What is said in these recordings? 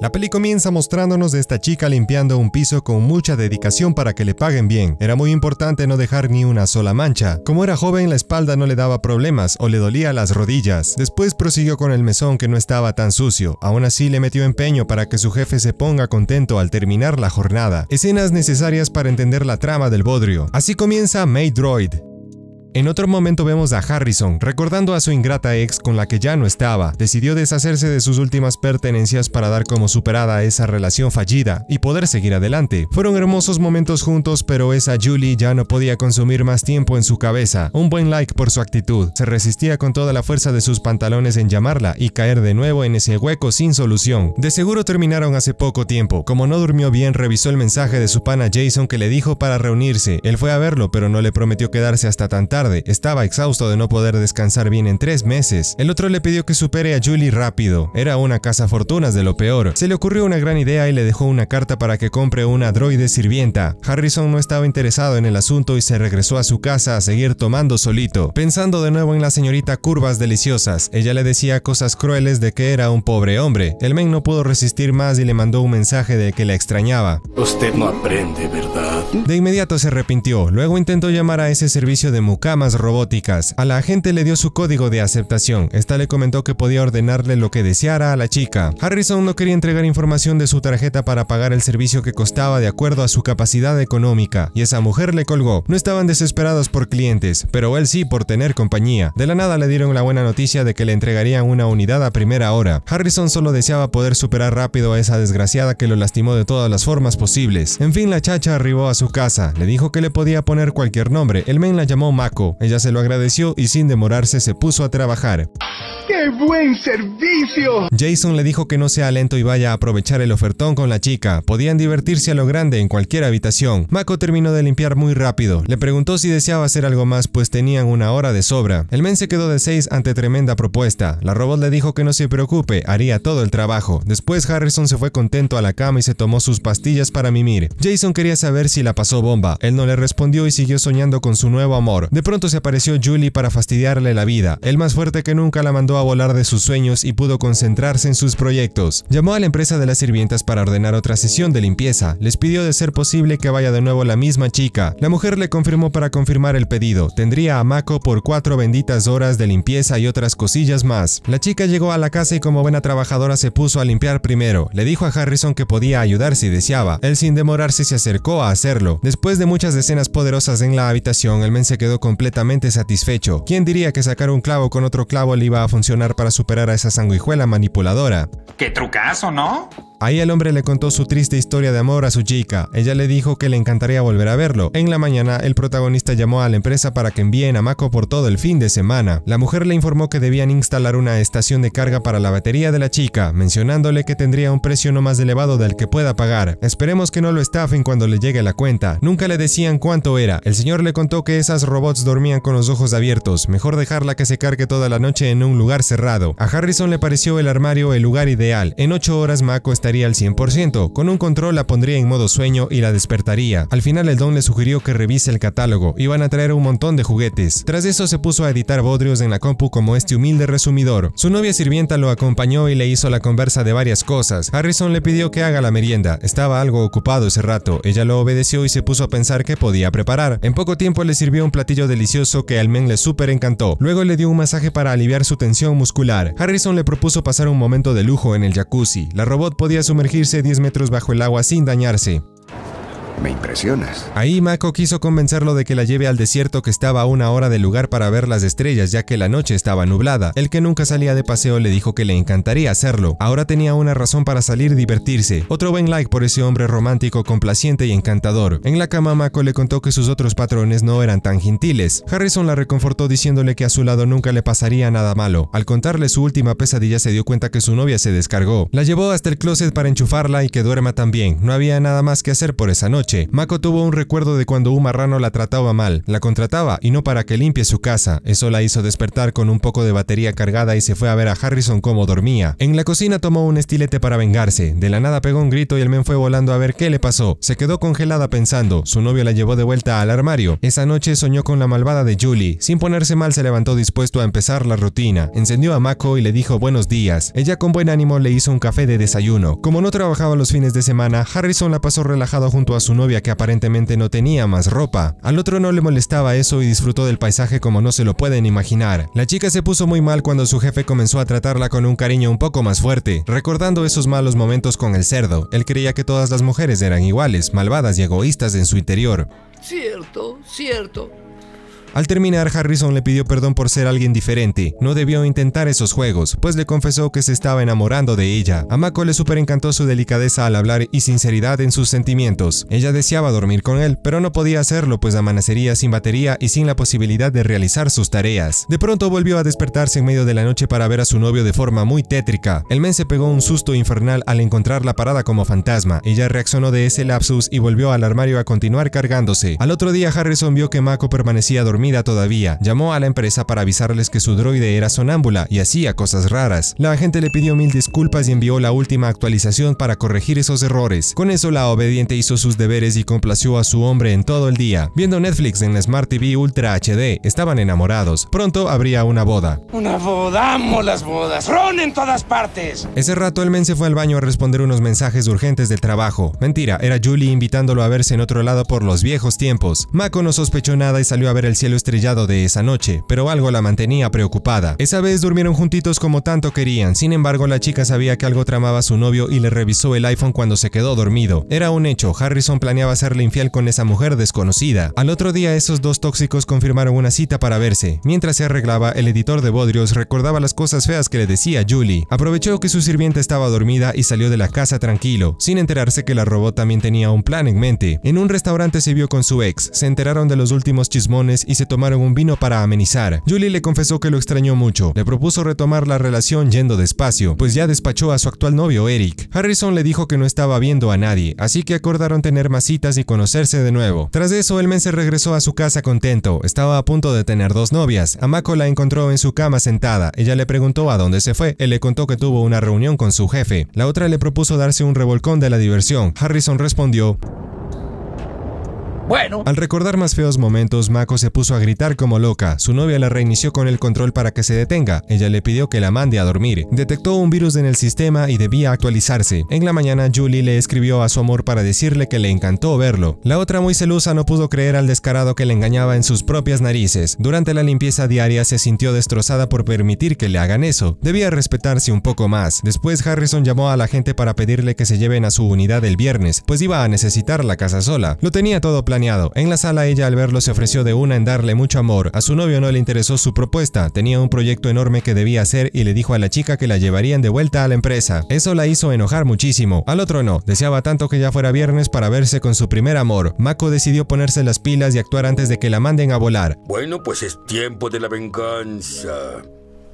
La peli comienza mostrándonos de esta chica limpiando un piso con mucha dedicación para que le paguen bien. Era muy importante no dejar ni una sola mancha. Como era joven, la espalda no le daba problemas o le dolía las rodillas. Después prosiguió con el mesón que no estaba tan sucio. Aún así le metió empeño para que su jefe se ponga contento al terminar la jornada. Escenas necesarias para entender la trama del bodrio. Así comienza May Droid. En otro momento vemos a Harrison, recordando a su ingrata ex con la que ya no estaba, decidió deshacerse de sus últimas pertenencias para dar como superada esa relación fallida y poder seguir adelante. Fueron hermosos momentos juntos, pero esa Julie ya no podía consumir más tiempo en su cabeza. Un buen like por su actitud, se resistía con toda la fuerza de sus pantalones en llamarla y caer de nuevo en ese hueco sin solución. De seguro terminaron hace poco tiempo, como no durmió bien revisó el mensaje de su pana Jason que le dijo para reunirse, él fue a verlo pero no le prometió quedarse hasta tan estaba exhausto de no poder descansar bien en tres meses. El otro le pidió que supere a Julie rápido, era una casa fortunas de lo peor. Se le ocurrió una gran idea y le dejó una carta para que compre una droide sirvienta. Harrison no estaba interesado en el asunto y se regresó a su casa a seguir tomando solito, pensando de nuevo en la señorita Curvas Deliciosas. Ella le decía cosas crueles de que era un pobre hombre. El men no pudo resistir más y le mandó un mensaje de que la extrañaba. Usted no aprende, ¿verdad? De inmediato se arrepintió, luego intentó llamar a ese servicio de Mukai más robóticas. A la agente le dio su código de aceptación. Esta le comentó que podía ordenarle lo que deseara a la chica. Harrison no quería entregar información de su tarjeta para pagar el servicio que costaba de acuerdo a su capacidad económica, y esa mujer le colgó. No estaban desesperados por clientes, pero él sí por tener compañía. De la nada le dieron la buena noticia de que le entregarían una unidad a primera hora. Harrison solo deseaba poder superar rápido a esa desgraciada que lo lastimó de todas las formas posibles. En fin, la chacha arribó a su casa, le dijo que le podía poner cualquier nombre, el men la llamó Mako ella se lo agradeció y sin demorarse se puso a trabajar. ¡Qué buen servicio! Jason le dijo que no sea lento y vaya a aprovechar el ofertón con la chica. Podían divertirse a lo grande en cualquier habitación. Mako terminó de limpiar muy rápido. Le preguntó si deseaba hacer algo más, pues tenían una hora de sobra. El men se quedó de seis ante tremenda propuesta. La robot le dijo que no se preocupe, haría todo el trabajo. Después Harrison se fue contento a la cama y se tomó sus pastillas para mimir. Jason quería saber si la pasó bomba. Él no le respondió y siguió soñando con su nuevo amor. De pronto se apareció Julie para fastidiarle la vida. Él más fuerte que nunca la mandó a volar de sus sueños y pudo concentrarse en sus proyectos. Llamó a la empresa de las sirvientas para ordenar otra sesión de limpieza. Les pidió de ser posible que vaya de nuevo la misma chica. La mujer le confirmó para confirmar el pedido. Tendría a Mako por cuatro benditas horas de limpieza y otras cosillas más. La chica llegó a la casa y como buena trabajadora se puso a limpiar primero. Le dijo a Harrison que podía ayudar si deseaba. Él sin demorarse se acercó a hacerlo. Después de muchas decenas poderosas en la habitación, el men se quedó completamente satisfecho. ¿Quién diría que sacar un clavo con otro clavo le iba a funcionar? para superar a esa sanguijuela manipuladora. ¡Qué trucazo, ¿no? Ahí el hombre le contó su triste historia de amor a su chica. Ella le dijo que le encantaría volver a verlo. En la mañana, el protagonista llamó a la empresa para que envíen a Mako por todo el fin de semana. La mujer le informó que debían instalar una estación de carga para la batería de la chica, mencionándole que tendría un precio no más elevado del que pueda pagar. Esperemos que no lo estafen cuando le llegue la cuenta. Nunca le decían cuánto era. El señor le contó que esas robots dormían con los ojos abiertos. Mejor dejarla que se cargue toda la noche en un lugar cerrado. A Harrison le pareció el armario el lugar ideal. En ocho horas Mako está al 100%. Con un control la pondría en modo sueño y la despertaría. Al final el Don le sugirió que revise el catálogo. Iban a traer un montón de juguetes. Tras eso se puso a editar bodrios en la compu como este humilde resumidor. Su novia sirvienta lo acompañó y le hizo la conversa de varias cosas. Harrison le pidió que haga la merienda. Estaba algo ocupado ese rato. Ella lo obedeció y se puso a pensar que podía preparar. En poco tiempo le sirvió un platillo delicioso que al men le súper encantó. Luego le dio un masaje para aliviar su tensión muscular. Harrison le propuso pasar un momento de lujo en el jacuzzi. La robot podía sumergirse 10 metros bajo el agua sin dañarse. Me impresionas. Ahí Mako quiso convencerlo de que la lleve al desierto que estaba a una hora de lugar para ver las estrellas, ya que la noche estaba nublada. El que nunca salía de paseo le dijo que le encantaría hacerlo. Ahora tenía una razón para salir y divertirse. Otro buen like por ese hombre romántico, complaciente y encantador. En la cama, Mako le contó que sus otros patrones no eran tan gentiles. Harrison la reconfortó diciéndole que a su lado nunca le pasaría nada malo. Al contarle su última pesadilla, se dio cuenta que su novia se descargó. La llevó hasta el closet para enchufarla y que duerma también. No había nada más que hacer por esa noche. Mako tuvo un recuerdo de cuando un marrano la trataba mal. La contrataba y no para que limpie su casa. Eso la hizo despertar con un poco de batería cargada y se fue a ver a Harrison cómo dormía. En la cocina tomó un estilete para vengarse. De la nada pegó un grito y el men fue volando a ver qué le pasó. Se quedó congelada pensando. Su novio la llevó de vuelta al armario. Esa noche soñó con la malvada de Julie. Sin ponerse mal se levantó dispuesto a empezar la rutina. Encendió a Mako y le dijo buenos días. Ella con buen ánimo le hizo un café de desayuno. Como no trabajaba los fines de semana, Harrison la pasó relajado junto a su novia que aparentemente no tenía más ropa. Al otro no le molestaba eso y disfrutó del paisaje como no se lo pueden imaginar. La chica se puso muy mal cuando su jefe comenzó a tratarla con un cariño un poco más fuerte, recordando esos malos momentos con el cerdo. Él creía que todas las mujeres eran iguales, malvadas y egoístas en su interior. Cierto, cierto. Al terminar, Harrison le pidió perdón por ser alguien diferente. No debió intentar esos juegos, pues le confesó que se estaba enamorando de ella. A Mako le encantó su delicadeza al hablar y sinceridad en sus sentimientos. Ella deseaba dormir con él, pero no podía hacerlo, pues amanecería sin batería y sin la posibilidad de realizar sus tareas. De pronto volvió a despertarse en medio de la noche para ver a su novio de forma muy tétrica. El men se pegó un susto infernal al encontrarla parada como fantasma. Ella reaccionó de ese lapsus y volvió al armario a continuar cargándose. Al otro día, Harrison vio que Mako permanecía dormido todavía. Llamó a la empresa para avisarles que su droide era sonámbula y hacía cosas raras. La agente le pidió mil disculpas y envió la última actualización para corregir esos errores. Con eso la obediente hizo sus deberes y complació a su hombre en todo el día. Viendo Netflix en la Smart TV Ultra HD, estaban enamorados. Pronto habría una boda. Una boda, amo las bodas. Ron en todas partes. Ese rato el men se fue al baño a responder unos mensajes urgentes del trabajo. Mentira, era Julie invitándolo a verse en otro lado por los viejos tiempos. Mako no sospechó nada y salió a ver el cielo lo estrellado de esa noche, pero algo la mantenía preocupada. Esa vez durmieron juntitos como tanto querían, sin embargo la chica sabía que algo tramaba su novio y le revisó el iPhone cuando se quedó dormido. Era un hecho, Harrison planeaba hacerle infiel con esa mujer desconocida. Al otro día esos dos tóxicos confirmaron una cita para verse. Mientras se arreglaba, el editor de Bodrios recordaba las cosas feas que le decía Julie. Aprovechó que su sirvienta estaba dormida y salió de la casa tranquilo, sin enterarse que la robot también tenía un plan en mente. En un restaurante se vio con su ex, se enteraron de los últimos chismones y se tomaron un vino para amenizar. Julie le confesó que lo extrañó mucho. Le propuso retomar la relación yendo despacio, pues ya despachó a su actual novio Eric. Harrison le dijo que no estaba viendo a nadie, así que acordaron tener más citas y conocerse de nuevo. Tras eso, Elmen se regresó a su casa contento. Estaba a punto de tener dos novias. Amako la encontró en su cama sentada. Ella le preguntó a dónde se fue. Él le contó que tuvo una reunión con su jefe. La otra le propuso darse un revolcón de la diversión. Harrison respondió, bueno. Al recordar más feos momentos, Mako se puso a gritar como loca. Su novia la reinició con el control para que se detenga. Ella le pidió que la mande a dormir. Detectó un virus en el sistema y debía actualizarse. En la mañana, Julie le escribió a su amor para decirle que le encantó verlo. La otra muy celosa no pudo creer al descarado que le engañaba en sus propias narices. Durante la limpieza diaria se sintió destrozada por permitir que le hagan eso. Debía respetarse un poco más. Después Harrison llamó a la gente para pedirle que se lleven a su unidad el viernes, pues iba a necesitar la casa sola. Lo tenía todo planeado en la sala ella al verlo se ofreció de una en darle mucho amor. A su novio no le interesó su propuesta, tenía un proyecto enorme que debía hacer y le dijo a la chica que la llevarían de vuelta a la empresa. Eso la hizo enojar muchísimo. Al otro no, deseaba tanto que ya fuera viernes para verse con su primer amor. Mako decidió ponerse las pilas y actuar antes de que la manden a volar. Bueno, pues es tiempo de la venganza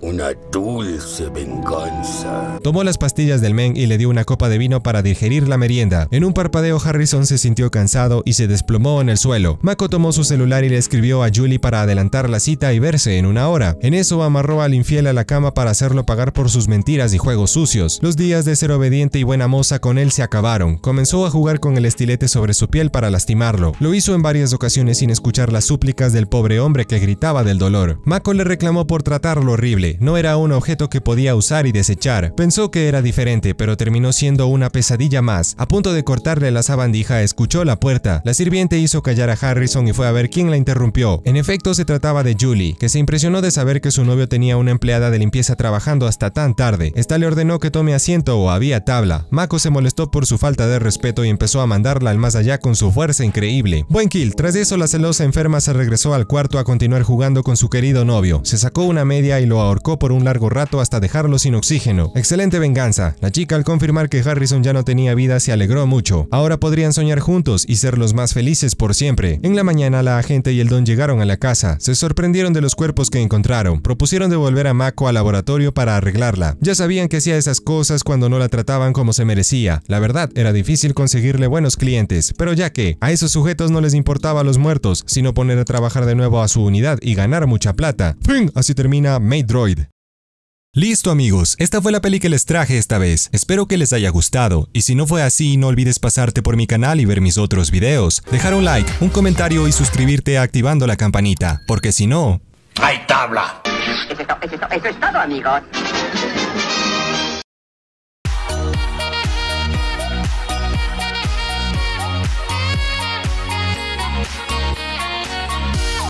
una dulce venganza. Tomó las pastillas del men y le dio una copa de vino para digerir la merienda. En un parpadeo Harrison se sintió cansado y se desplomó en el suelo. Mako tomó su celular y le escribió a Julie para adelantar la cita y verse en una hora. En eso amarró al infiel a la cama para hacerlo pagar por sus mentiras y juegos sucios. Los días de ser obediente y buena moza con él se acabaron. Comenzó a jugar con el estilete sobre su piel para lastimarlo. Lo hizo en varias ocasiones sin escuchar las súplicas del pobre hombre que gritaba del dolor. Mako le reclamó por tratarlo horrible no era un objeto que podía usar y desechar. Pensó que era diferente, pero terminó siendo una pesadilla más. A punto de cortarle la sabandija, escuchó la puerta. La sirviente hizo callar a Harrison y fue a ver quién la interrumpió. En efecto, se trataba de Julie, que se impresionó de saber que su novio tenía una empleada de limpieza trabajando hasta tan tarde. Esta le ordenó que tome asiento o había tabla. Mako se molestó por su falta de respeto y empezó a mandarla al más allá con su fuerza increíble. Buen kill, tras eso la celosa enferma se regresó al cuarto a continuar jugando con su querido novio. Se sacó una media y lo ahorró por un largo rato hasta dejarlo sin oxígeno. Excelente venganza. La chica al confirmar que Harrison ya no tenía vida se alegró mucho. Ahora podrían soñar juntos y ser los más felices por siempre. En la mañana la agente y el don llegaron a la casa. Se sorprendieron de los cuerpos que encontraron. Propusieron devolver a Mako al laboratorio para arreglarla. Ya sabían que hacía esas cosas cuando no la trataban como se merecía. La verdad, era difícil conseguirle buenos clientes, pero ya que a esos sujetos no les importaba los muertos, sino poner a trabajar de nuevo a su unidad y ganar mucha plata. Así termina Maid Listo amigos, esta fue la peli que les traje esta vez, espero que les haya gustado, y si no fue así no olvides pasarte por mi canal y ver mis otros videos, dejar un like, un comentario y suscribirte activando la campanita, porque si no... ¡Hay tabla! eso es todo amigos.